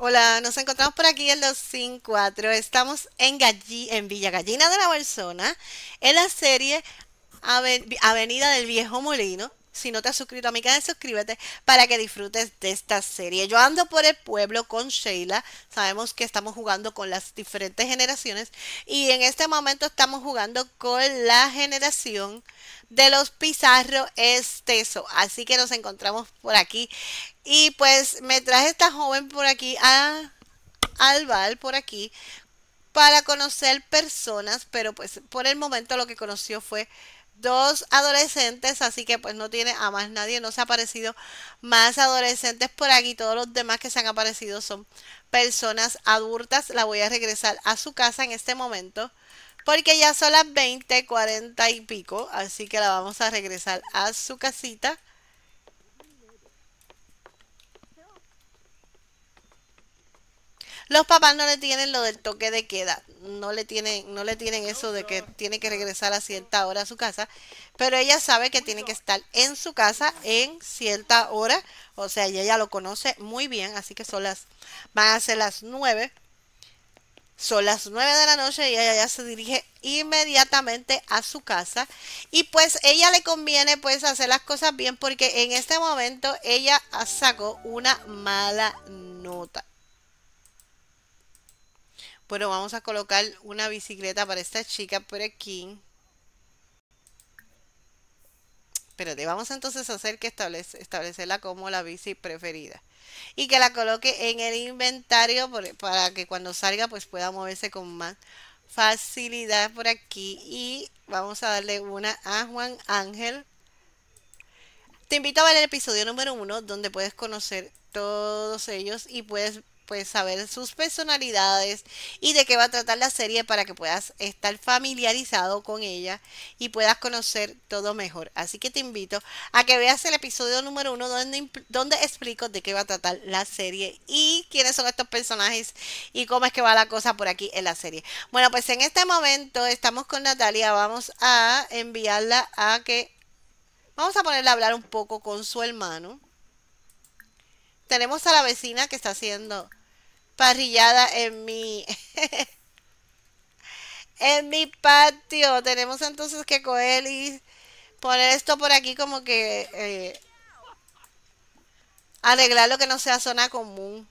Hola, nos encontramos por aquí en los 54 Estamos en, Galli en Villa Gallina de la Bolsona, en la serie Avenida del Viejo Molino, si no te has suscrito a mi canal, suscríbete para que disfrutes de esta serie. Yo ando por el pueblo con Sheila. Sabemos que estamos jugando con las diferentes generaciones. Y en este momento estamos jugando con la generación de los Pizarro Esteso. Así que nos encontramos por aquí. Y pues me traje esta joven por aquí a, al bar, por aquí, para conocer personas. Pero pues por el momento lo que conoció fue dos adolescentes, así que pues no tiene a más nadie, no se ha aparecido más adolescentes por aquí, todos los demás que se han aparecido son personas adultas, la voy a regresar a su casa en este momento, porque ya son las 20, y pico, así que la vamos a regresar a su casita Los papás no le tienen lo del toque de queda, no le tienen, no le tienen eso de que tiene que regresar a cierta hora a su casa, pero ella sabe que tiene que estar en su casa en cierta hora, o sea, y ella lo conoce muy bien, así que son las, van a ser las nueve. Son las nueve de la noche y ella ya se dirige inmediatamente a su casa. Y pues ella le conviene pues hacer las cosas bien porque en este momento ella sacó una mala nota. Bueno, vamos a colocar una bicicleta para esta chica por aquí. Espérate, vamos entonces a hacer que establece, establecerla como la bici preferida. Y que la coloque en el inventario para que cuando salga pues pueda moverse con más facilidad por aquí. Y vamos a darle una a Juan Ángel. Te invito a ver el episodio número uno donde puedes conocer todos ellos y puedes pues saber sus personalidades y de qué va a tratar la serie para que puedas estar familiarizado con ella y puedas conocer todo mejor. Así que te invito a que veas el episodio número uno donde, donde explico de qué va a tratar la serie y quiénes son estos personajes y cómo es que va la cosa por aquí en la serie. Bueno, pues en este momento estamos con Natalia, vamos a enviarla a que... Vamos a ponerla a hablar un poco con su hermano. Tenemos a la vecina que está haciendo parrillada en mi, en mi patio. Tenemos entonces que coger y poner esto por aquí como que eh, arreglar lo que no sea zona común.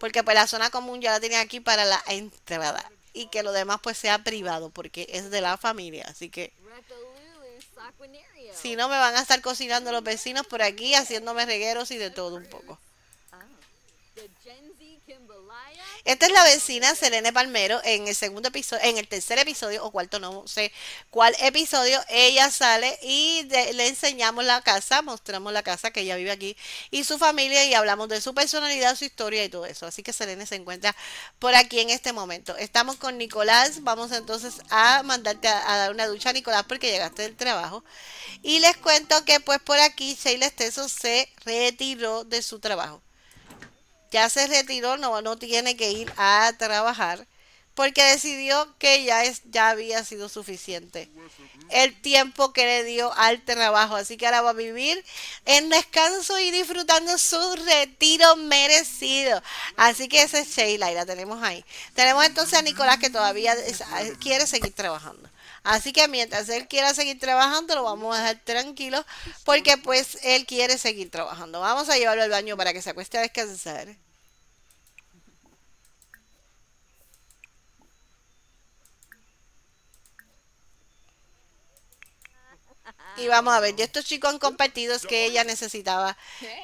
Porque pues la zona común ya la tenía aquí para la entrada. Y que lo demás pues sea privado porque es de la familia. Así que si no me van a estar cocinando los vecinos por aquí, haciéndome regueros y de todo un poco. Ah, esta es la vecina Selene Palmero en el segundo episodio, en el tercer episodio o cuarto, no sé cuál episodio, ella sale y le enseñamos la casa, mostramos la casa que ella vive aquí y su familia y hablamos de su personalidad, su historia y todo eso. Así que Selene se encuentra por aquí en este momento. Estamos con Nicolás, vamos entonces a mandarte a, dar una ducha a Nicolás porque llegaste del trabajo. Y les cuento que pues por aquí Sheila Esteso se retiró de su trabajo ya se retiró, no, no tiene que ir a trabajar porque decidió que ya, es, ya había sido suficiente el tiempo que le dio al trabajo. Así que ahora va a vivir en descanso y disfrutando su retiro merecido. Así que esa es Sheila y la tenemos ahí. Tenemos entonces a Nicolás que todavía quiere seguir trabajando. Así que mientras él quiera seguir trabajando, lo vamos a dejar tranquilo porque pues él quiere seguir trabajando. Vamos a llevarlo al baño para que se acueste a descansar. Y vamos a ver, ya estos chicos han compartido que ella necesitaba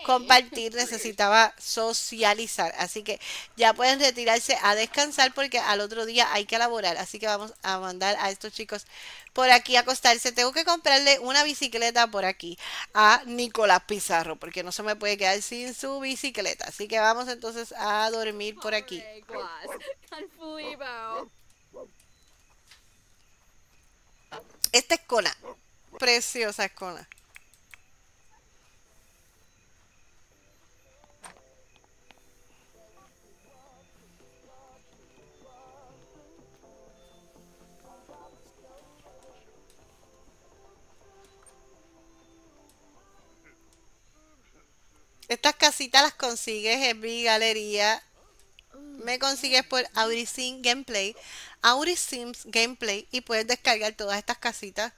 compartir, necesitaba socializar. Así que ya pueden retirarse a descansar porque al otro día hay que elaborar. Así que vamos a mandar a estos chicos por aquí a acostarse. Tengo que comprarle una bicicleta por aquí a Nicolás Pizarro porque no se me puede quedar sin su bicicleta. Así que vamos entonces a dormir por aquí. Esta es Cona preciosa escola Estas casitas las consigues en mi galería. Me consigues por Aurisim Gameplay, Aurisims Gameplay y puedes descargar todas estas casitas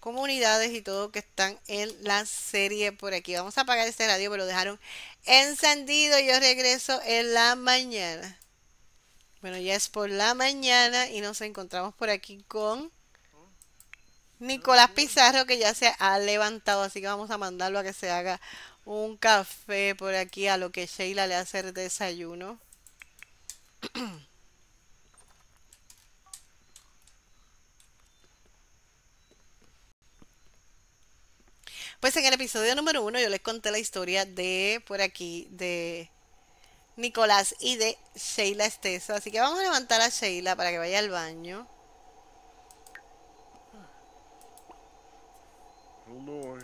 comunidades y todo que están en la serie por aquí. Vamos a apagar este radio, pero lo dejaron encendido. Yo regreso en la mañana. Bueno, ya es por la mañana y nos encontramos por aquí con Nicolás Pizarro, que ya se ha levantado, así que vamos a mandarlo a que se haga un café por aquí a lo que Sheila le hace el desayuno. Pues en el episodio número uno yo les conté la historia de por aquí de Nicolás y de Sheila Esteso. Así que vamos a levantar a Sheila para que vaya al baño. Oh,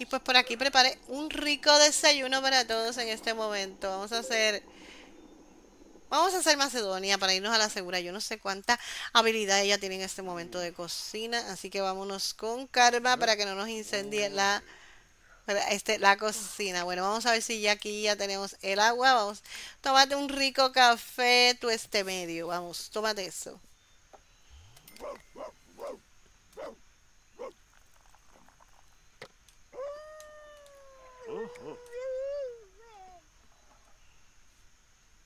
y pues por aquí preparé un rico desayuno para todos en este momento. Vamos a hacer Vamos a hacer Macedonia para irnos a la segura. Yo no sé cuánta habilidad ella tiene en este momento de cocina. Así que vámonos con karma para que no nos incendie la, este, la cocina. Bueno, vamos a ver si ya aquí ya tenemos el agua. Vamos, tómate un rico café tú este medio. Vamos, tómate eso.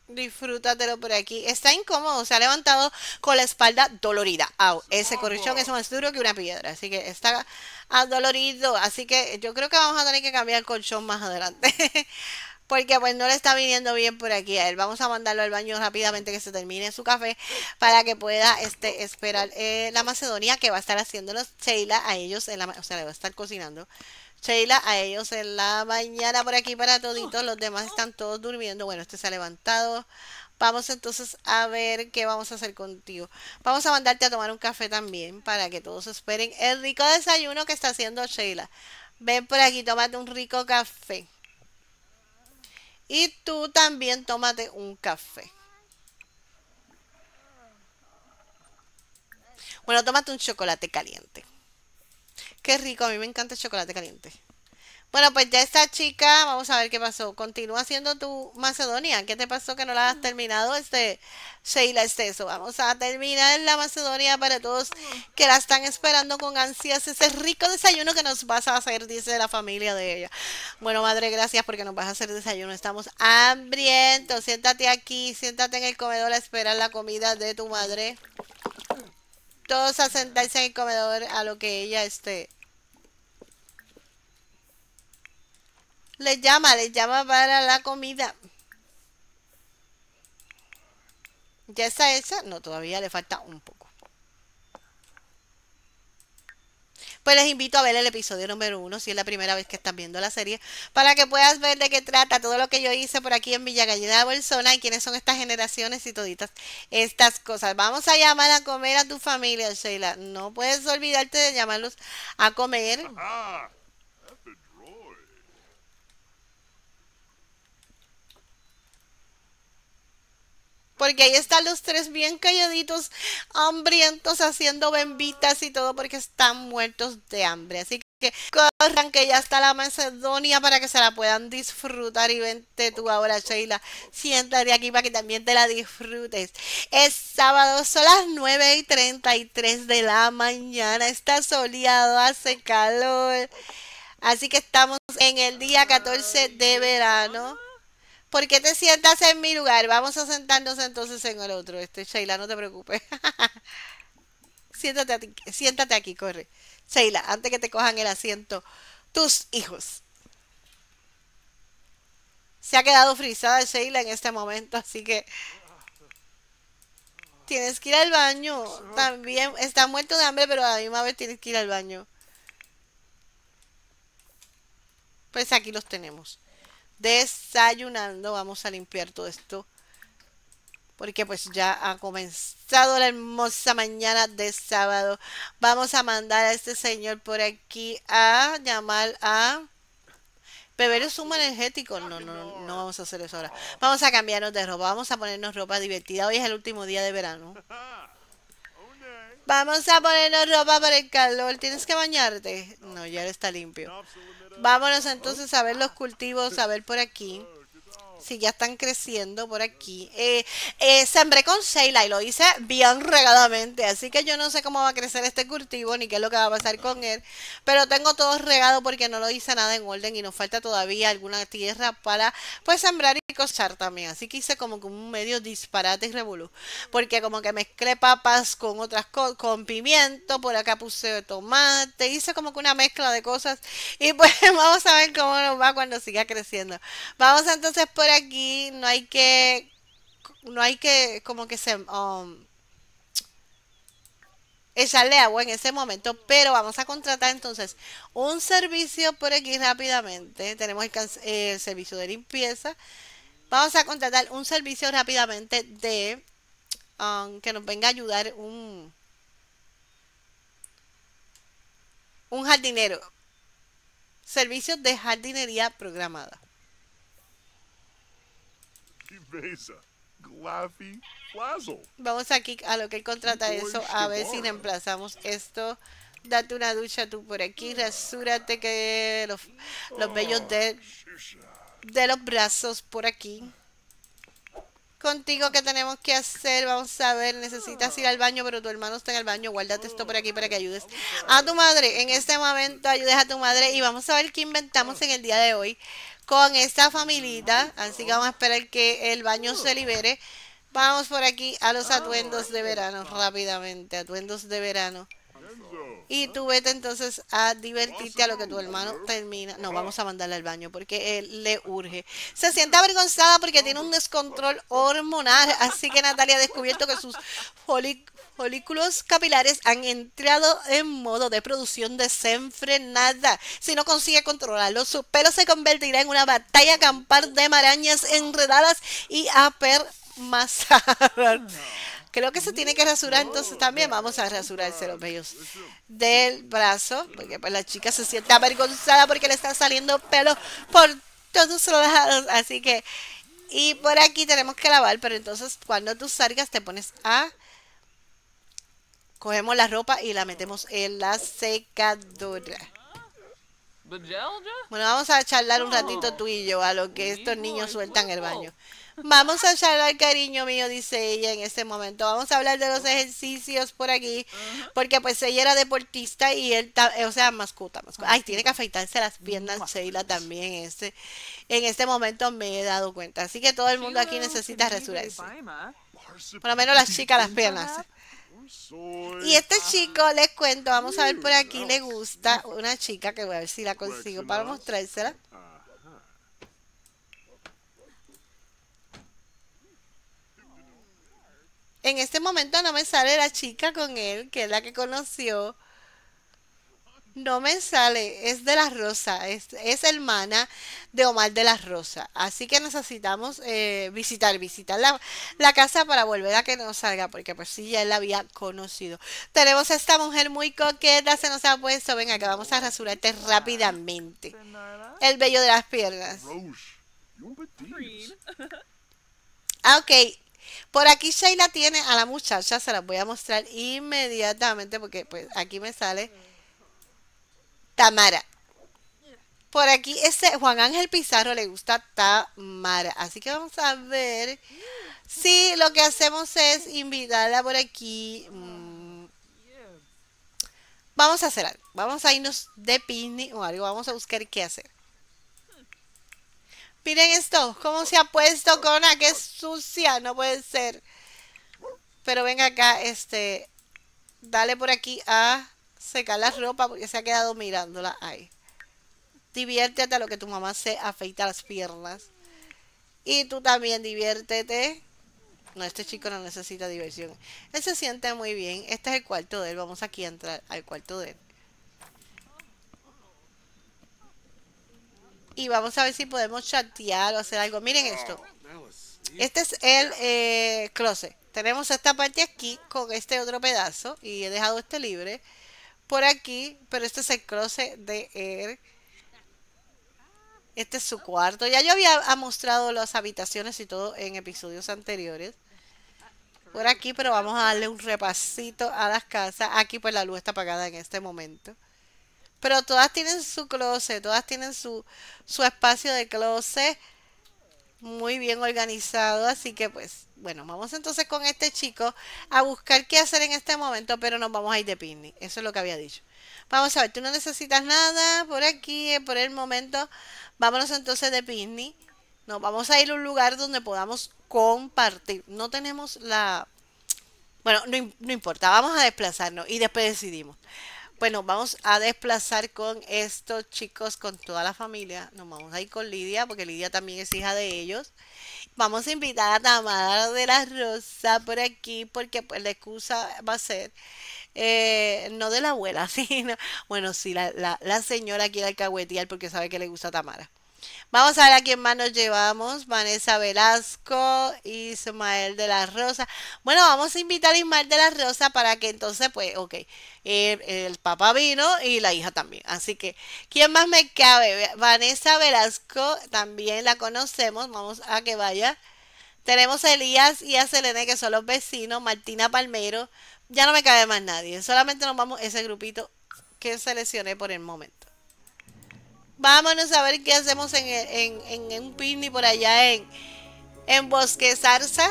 Disfrútatelo por aquí. Está incómodo, se ha levantado con la espalda dolorida. Au, ese colchón es más duro que una piedra, así que está adolorido. Así que yo creo que vamos a tener que cambiar el colchón más adelante. porque pues no le está viniendo bien por aquí a él. Vamos a mandarlo al baño rápidamente que se termine su café para que pueda este esperar eh, la Macedonia que va a estar los Sheila a ellos, la, o sea, le va a estar cocinando Sheila, a ellos en la mañana por aquí para toditos. Los demás están todos durmiendo. Bueno, este se ha levantado. Vamos entonces a ver qué vamos a hacer contigo. Vamos a mandarte a tomar un café también para que todos esperen el rico desayuno que está haciendo Sheila. Ven por aquí, tómate un rico café. Y tú también tómate un café. Bueno, tómate un chocolate caliente. Qué rico, a mí me encanta el chocolate caliente. Bueno, pues ya esta chica, vamos a ver qué pasó. Continúa haciendo tu Macedonia. ¿Qué te pasó que no la has terminado, este Sheila Esteso? Vamos a terminar la Macedonia para todos que la están esperando con ansias. Ese rico desayuno que nos vas a hacer, dice la familia de ella. Bueno, madre, gracias porque nos vas a hacer desayuno. Estamos hambrientos. Siéntate aquí, siéntate en el comedor a esperar la comida de tu madre. Todos a sentarse en el comedor a lo que ella esté Les llama, les llama para la comida. ¿Ya está esa? No, todavía le falta un poco. Pues les invito a ver el episodio número uno, si es la primera vez que están viendo la serie, para que puedas ver de qué trata todo lo que yo hice por aquí en Villa Bolsona y quiénes son estas generaciones y toditas estas cosas. Vamos a llamar a comer a tu familia, Sheila. No puedes olvidarte de llamarlos a comer. Porque ahí están los tres bien calladitos, hambrientos, haciendo bembitas y todo porque están muertos de hambre. Así que corran que ya está la Macedonia para que se la puedan disfrutar y vente tú ahora Sheila, siéntate aquí para que también te la disfrutes. Es sábado, son las 9 y 33 de la mañana, está soleado, hace calor. Así que estamos en el día 14 de verano. ¿Por qué te sientas en mi lugar? Vamos a sentarnos entonces en el otro. Este, Sheila, no te preocupes. siéntate, aquí, siéntate aquí, corre. Sheila, antes que te cojan el asiento tus hijos. Se ha quedado frisada Sheila en este momento, así que tienes que ir al baño. También está muerto de hambre, pero a la misma vez tienes que ir al baño. Pues aquí los tenemos desayunando. Vamos a limpiar todo esto. Porque pues ya ha comenzado la hermosa mañana de sábado. Vamos a mandar a este señor por aquí a llamar a... Beber el zumo energético. No, no, no vamos a hacer eso ahora. Vamos a cambiarnos de ropa. Vamos a ponernos ropa divertida. Hoy es el último día de verano. Vamos a ponernos ropa para el calor. Tienes que bañarte. No, ya está limpio. Vámonos entonces a ver los cultivos, a ver por aquí si ya están creciendo por aquí. Eh, eh, sembré con Sheila y lo hice bien regadamente, así que yo no sé cómo va a crecer este cultivo ni qué es lo que va a pasar con él, pero tengo todo regado porque no lo hice nada en orden y nos falta todavía alguna tierra para pues sembrar y cosechar también, así que hice como que un medio disparate y revolú, porque como que mezclé papas con otras cosas, con pimiento, por acá puse tomate, hice como que una mezcla de cosas y pues vamos a ver cómo nos va cuando siga creciendo. Vamos entonces pues aquí, no hay que, no hay que como que se... Um, echarle agua en ese momento, pero vamos a contratar entonces un servicio por aquí rápidamente. Tenemos el, servicio de limpieza. Vamos a contratar un servicio rápidamente de um, que nos venga a ayudar un, un jardinero. Servicios de jardinería programada. Vamos aquí a lo que contrata eso, a ver si reemplazamos esto. Date una ducha tú por aquí, rasúrate que los, los vellos de, ah, de los brazos por aquí. Contigo, ¿qué tenemos que hacer? Vamos a ver, necesitas ir al baño, pero tu hermano está en el baño. Guárdate esto por aquí para que ayudes a tu madre. En este momento ayudes a tu madre y vamos a ver qué inventamos en el día de hoy con esta familita. Así que vamos a esperar que el baño se libere. Vamos por aquí a los atuendos de verano rápidamente. Atuendos de verano. Y tú vete entonces a divertirte a lo que tu hermano termina. No, vamos a mandarle al baño porque él le urge. Se siente avergonzada porque tiene un descontrol hormonal. Así que Natalia ha descubierto que sus folículos capilares han entrado en modo de producción desenfrenada. Si no consigue controlarlo, su pelo se convertirá en una batalla campar de marañas enredadas y apermazadas. Creo que se tiene que rasurar, entonces también vamos a rasurarse los vellos del brazo, porque pues la chica se siente avergonzada porque le están saliendo pelo por todos lados, así que... Y por aquí tenemos que lavar, pero entonces cuando tú salgas te pones a... Cogemos la ropa y la metemos en la secadora. Bueno, vamos a charlar un ratito tú y yo a lo que estos niños sueltan el baño. Vamos a charlar, cariño mío, dice ella en este momento. Vamos a hablar de los ejercicios por aquí, porque pues ella era deportista y él, eh, o sea, mascota, mascota. Ay, tiene que afeitarse las piernas, Sheila, también este. En este momento me he dado cuenta. Así que todo el mundo aquí necesita resurrección. Por lo menos las chicas las piernas. Y este ah. chico, les cuento, vamos a ver por aquí, le gusta una chica que voy a ver si la consigo para mostrársela. Ah. En este momento no me sale la chica con él, que es la que conoció. No me sale, es de la Rosa, es, hermana de Omar de las Rosa. Así que necesitamos eh, visitar, visitar la, casa para volver a que nos salga, porque pues sí, ya él la había conocido. Tenemos a esta mujer muy coqueta, se nos ha puesto. Venga que vamos a rasurarte rápidamente. El vello de las piernas. Ah, ok, por aquí Sheila tiene a la muchacha, se las voy a mostrar inmediatamente porque pues aquí me sale Tamara. Por aquí ese Juan Ángel Pizarro le gusta Tamara. Así que vamos a ver si lo que hacemos es invitarla por aquí. Mm. Vamos a hacer algo. Vamos a irnos de picnic o algo. Vamos a buscar qué hacer. Miren esto, cómo se ha puesto Cona, que sucia, no puede ser. Pero venga acá, este, dale por aquí a secar la ropa porque se ha quedado mirándola ahí. Diviértete a lo que tu mamá se afeita las piernas. Y tú también diviértete. No, este chico no necesita diversión. Él se siente muy bien. Este es el cuarto de él. Vamos aquí a entrar al cuarto de él. y vamos a ver si podemos chatear o hacer algo. Miren esto. Oh, este es el eh, closet. Tenemos esta parte aquí con este otro pedazo y he dejado este libre por aquí, pero este es el closet de él. Este es su cuarto. Ya yo había ah, mostrado las habitaciones y todo en episodios anteriores. Por aquí, pero vamos a darle un repasito a las casas. Aquí pues la luz está apagada en este momento. Pero todas tienen su closet, todas tienen su, su espacio de closet muy bien organizado. Así que pues, bueno, vamos entonces con este chico a buscar qué hacer en este momento, pero nos vamos a ir de picnic. Eso es lo que había dicho. Vamos a ver, tú no necesitas nada por aquí, eh, por el momento. Vámonos entonces de picnic. Nos vamos a ir a un lugar donde podamos compartir. No tenemos la... Bueno, no, no importa, vamos a desplazarnos y después decidimos. Bueno, vamos a desplazar con estos chicos, con toda la familia. Nos vamos a ir con Lidia, porque Lidia también es hija de ellos. Vamos a invitar a Tamara de la Rosa por aquí, porque pues, la excusa va a ser, eh, no de la abuela, sino, bueno, sí, la, la señora quiere alcahuetear porque sabe que le gusta Tamara. Vamos a ver a quién más nos llevamos. Vanessa Velasco, y Ismael de la Rosa. Bueno, vamos a invitar a Ismael de la Rosa para que entonces, pues, ok, eh, el, papá vino y la hija también. Así que, ¿quién más me cabe? Vanessa Velasco, también la conocemos. Vamos a que vaya. Tenemos a Elías y a Selene, que son los vecinos. Martina Palmero. Ya no me cabe más nadie. Solamente nos vamos ese grupito que seleccioné por el momento vámonos a ver qué hacemos en, en, en, un picnic por allá en, en Bosque Salsa.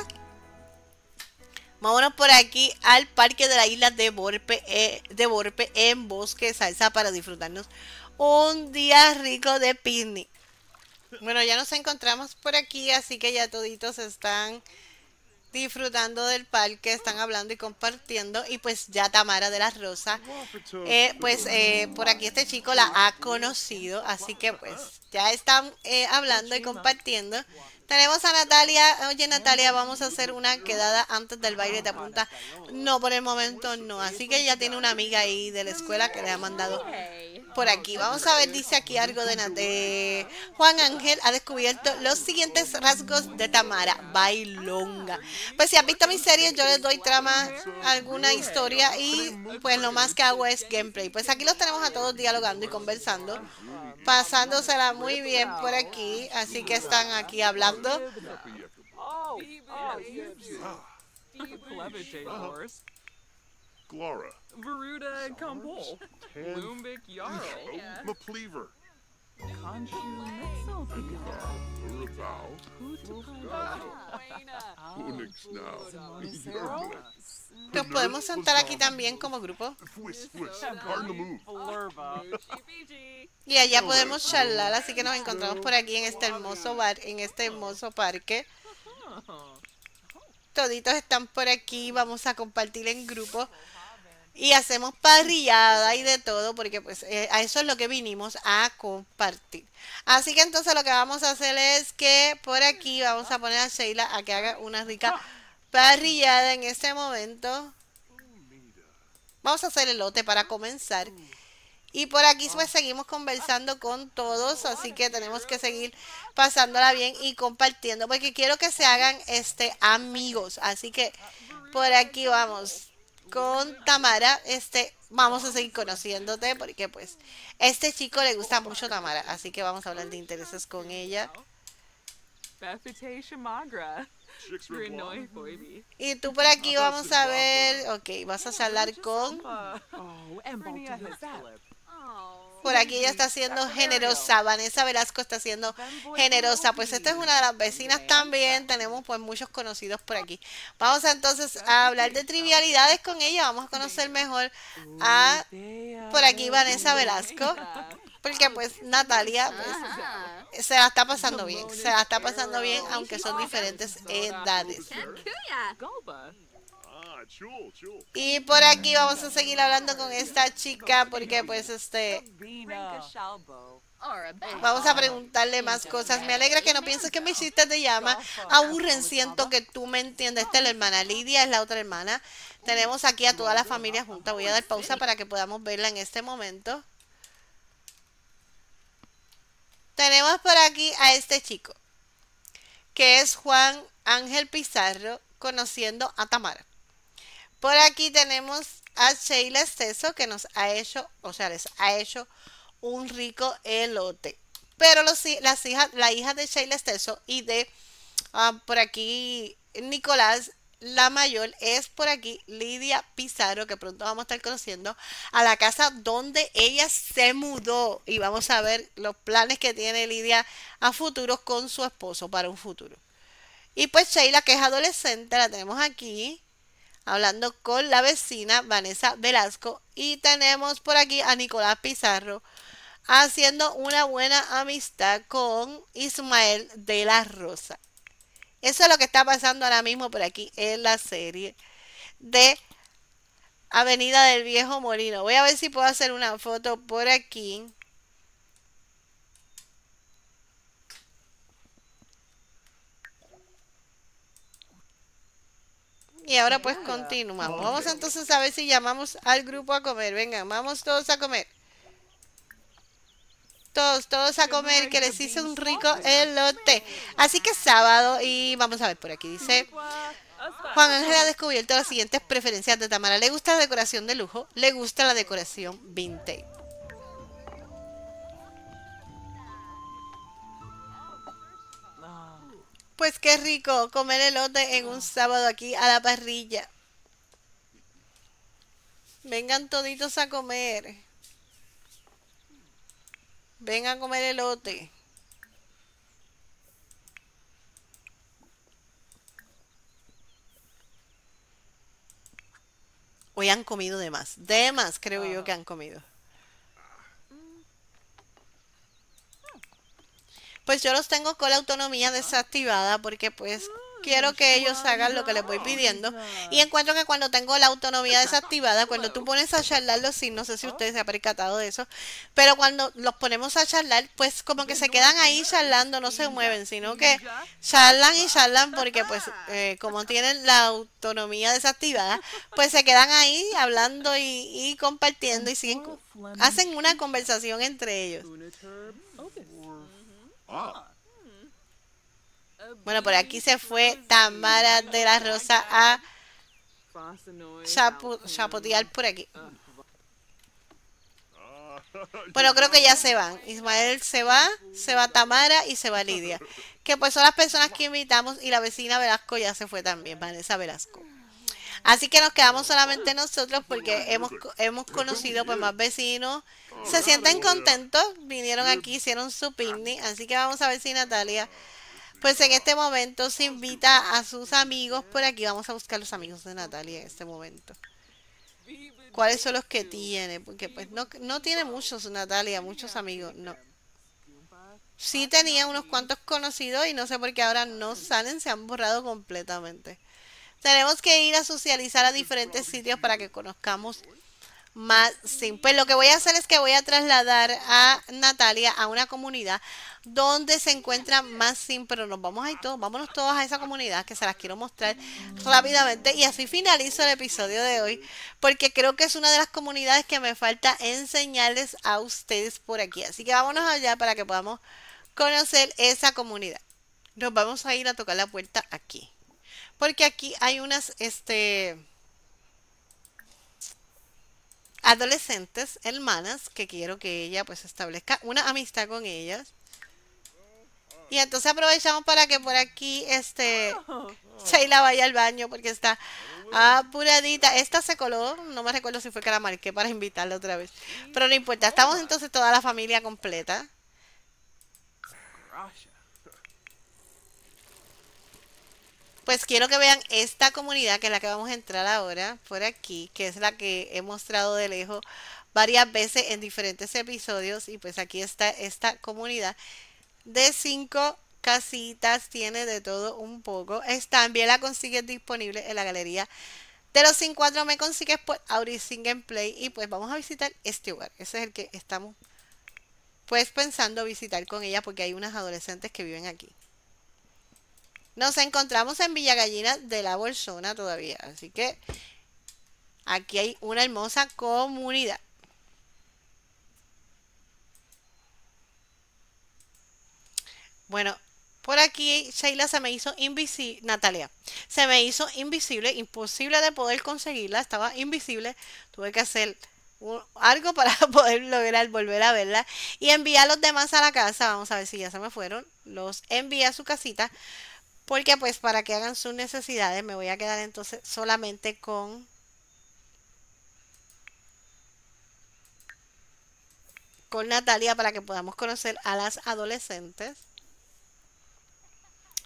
Vámonos por aquí al parque de la isla de Borpe, eh, de Borpe en Bosque Salsa para disfrutarnos un día rico de picnic. Bueno, ya nos encontramos por aquí, así que ya toditos están disfrutando del parque, están hablando y compartiendo. Y pues ya Tamara de las Rosa, eh, pues eh, por aquí este chico la ha conocido, así que pues ya están eh, hablando y compartiendo. Tenemos a Natalia. Oye, Natalia, vamos a hacer una quedada antes del baile de apunta, No, por el momento no. Así que ya tiene una amiga ahí de la escuela que le ha mandado por aquí. Vamos a ver, dice aquí algo de Natalia. Juan Ángel ha descubierto los siguientes rasgos de Tamara. Bailonga. Pues si has visto mis series, yo les doy trama, alguna historia y pues lo más que hago es gameplay. Pues aquí los tenemos a todos dialogando y conversando. Pasándosela muy bien por aquí. Así que están aquí hablando Amanda? Oh, oh Glora. Varuda and Kompol. Lumbik Jarl. Yeah. Mapleaver. Nos podemos sentar aquí también como grupo. Y allá podemos charlar, así que nos encontramos por aquí en este hermoso bar, en este hermoso parque. Toditos están por aquí, vamos a compartir en grupo y hacemos parrillada y de todo, porque pues eh, a eso es lo que vinimos a compartir. Así que entonces lo que vamos a hacer es que por aquí vamos a poner a Sheila a que haga una rica parrillada en este momento. Vamos a hacer el lote para comenzar. Y por aquí pues seguimos conversando con todos, así que tenemos que seguir pasándola bien y compartiendo, porque quiero que se hagan este amigos. Así que por aquí vamos con Tamara, este, vamos a seguir conociéndote porque pues este chico le gusta mucho Tamara, así que vamos a hablar de intereses con ella. Y tú por aquí vamos a ver, ok, vas a hablar con... Oh, por aquí ella está siendo generosa, Vanessa Velasco está siendo generosa, pues esta es una de las vecinas también, tenemos pues muchos conocidos por aquí. Vamos entonces a hablar de trivialidades con ella, vamos a conocer mejor a por aquí Vanessa Velasco, porque pues Natalia pues, se la está pasando bien, se la está pasando bien aunque son diferentes edades. Y por aquí vamos a seguir hablando con esta chica porque pues este... Vamos a preguntarle más cosas. Me alegra que no pienses que me hiciste te llama. Aburren, siento que tú me entiendes. Esta es la hermana Lidia, es la otra hermana. Tenemos aquí a toda la familia junta. Voy a dar pausa para que podamos verla en este momento. Tenemos por aquí a este chico, que es Juan Ángel Pizarro, conociendo a Tamara. Por aquí tenemos a Sheila Esteso, que nos ha hecho, o sea, les ha hecho un rico elote. Pero las hijas, la hija de Sheila Esteso y de ah, por aquí Nicolás, la mayor, es por aquí Lidia Pizarro, que pronto vamos a estar conociendo, a la casa donde ella se mudó. Y vamos a ver los planes que tiene Lidia a futuro con su esposo para un futuro. Y pues Sheila, que es adolescente, la tenemos aquí hablando con la vecina Vanessa Velasco. Y tenemos por aquí a Nicolás Pizarro haciendo una buena amistad con Ismael de la Rosa. Eso es lo que está pasando ahora mismo por aquí en la serie de Avenida del Viejo Molino. Voy a ver si puedo hacer una foto por aquí Y ahora pues continuamos. Vamos entonces a ver si llamamos al grupo a comer. Venga, vamos todos a comer. Todos, todos a comer, que les hice un rico elote. Así que sábado y vamos a ver por aquí. Dice, Juan Ángel ha descubierto las siguientes preferencias de Tamara. Le gusta la decoración de lujo, le gusta la decoración vintage. Pues qué rico comer elote en un sábado aquí a la parrilla. Vengan toditos a comer. Vengan a comer elote. Hoy han comido de más. De más creo yo ah. que han comido. pues yo los tengo con la autonomía desactivada porque pues ah, quiero que ellos hagan lo que les voy pidiendo. Y encuentro que cuando tengo la autonomía desactivada, cuando tú pones a charlar sí, no sé si ah. ustedes se han percatado de eso, pero cuando los ponemos a charlar, pues como que se quedan ahí charlando, no se mueven, sino que charlan y charlan porque pues eh, como tienen la autonomía desactivada, pues se quedan ahí hablando y, compartiendo y siguen, hacen una conversación entre ellos. Ah. Bueno, por aquí se fue Tamara de la Rosa a chapotear por aquí. Bueno, creo que ya se van. Ismael se va, se va Tamara y se va Lidia. Que pues son las personas que invitamos y la vecina Velasco ya se fue también, Vanessa Velasco. Así que nos quedamos solamente nosotros porque hemos, hemos conocido pues más vecinos se sienten contentos, vinieron aquí, hicieron su ah. picnic, así que vamos a ver si Natalia, pues en este momento se invita a sus amigos por aquí, vamos a buscar los amigos de Natalia en este momento. ¿Cuáles son los que tiene? Porque pues no, no tiene muchos Natalia, muchos amigos, no. Sí tenía unos cuantos conocidos y no sé por qué ahora no salen, se han borrado completamente. Tenemos que ir a socializar a diferentes sitios para que conozcamos más Simple. Pues lo que voy a hacer es que voy a trasladar a Natalia a una comunidad donde se encuentra más simple. pero nos vamos ahí todos, vámonos todos a esa comunidad que se las quiero mostrar rápidamente y así finalizo el episodio de hoy porque creo que es una de las comunidades que me falta enseñarles a ustedes por aquí. Así que vámonos allá para que podamos conocer esa comunidad. Nos vamos a ir a tocar la puerta aquí. Porque aquí hay unas, este, adolescentes, hermanas, que quiero que ella pues establezca una amistad con ellas. Y entonces aprovechamos para que por aquí este Sheila vaya al baño porque está apuradita. Esta se coló, no me recuerdo si fue que la marqué para invitarla otra vez. Pero no importa, estamos entonces toda la familia completa. pues quiero que vean esta comunidad que es la que vamos a entrar ahora por aquí, que es la que he mostrado de lejos varias veces en diferentes episodios y pues aquí está esta comunidad de cinco casitas, tiene de todo un poco. también la consigues disponible en la galería de los sin me consigues por and Play. y pues vamos a visitar este lugar. Ese es el que estamos pues pensando visitar con ella porque hay unas adolescentes que viven aquí. Nos encontramos en Villa de la Bolsona todavía. Así que aquí hay una hermosa comunidad. Bueno, por aquí Sheila se me hizo invisible, Natalia, se me hizo invisible, imposible de poder conseguirla, estaba invisible, tuve que hacer algo para poder lograr volver a verla y enviar a los demás a la casa, vamos a ver si ya se me fueron, los envié a su casita porque pues para que hagan sus necesidades me voy a quedar entonces solamente con con Natalia para que podamos conocer a las adolescentes.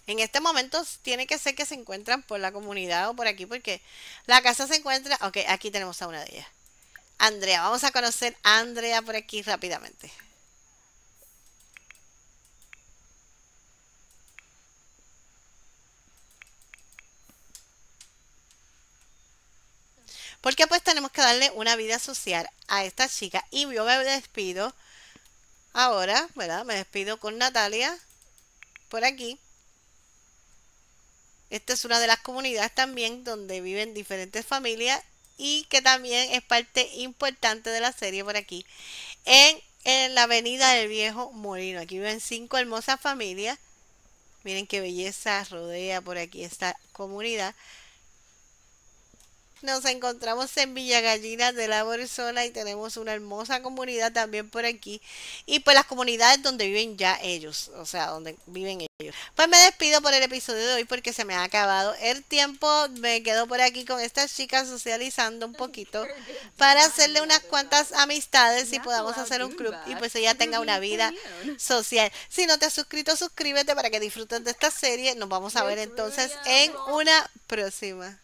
En este momento tiene que ser que se encuentran por la comunidad o por aquí porque la casa se encuentra... Ok, aquí tenemos a una de ellas. Andrea, vamos a conocer a Andrea por aquí rápidamente. Porque pues tenemos que darle una vida social a esta chica. Y yo me despido ahora, ¿verdad? Me despido con Natalia por aquí. Esta es una de las comunidades también donde viven diferentes familias y que también es parte importante de la serie por aquí. En, la avenida del viejo Molino. Aquí viven cinco hermosas familias. Miren qué belleza rodea por aquí esta comunidad. Nos encontramos en Villa Gallina de la Borzola y tenemos una hermosa comunidad también por aquí. Y pues las comunidades donde viven ya ellos, o sea, donde viven ellos. Pues me despido por el episodio de hoy porque se me ha acabado el tiempo. Me quedo por aquí con estas chicas socializando un poquito para hacerle unas cuantas amistades y podamos hacer un club y pues ella tenga una vida social. Si no te has suscrito, suscríbete para que disfrutes de esta serie. Nos vamos a ver entonces en una próxima.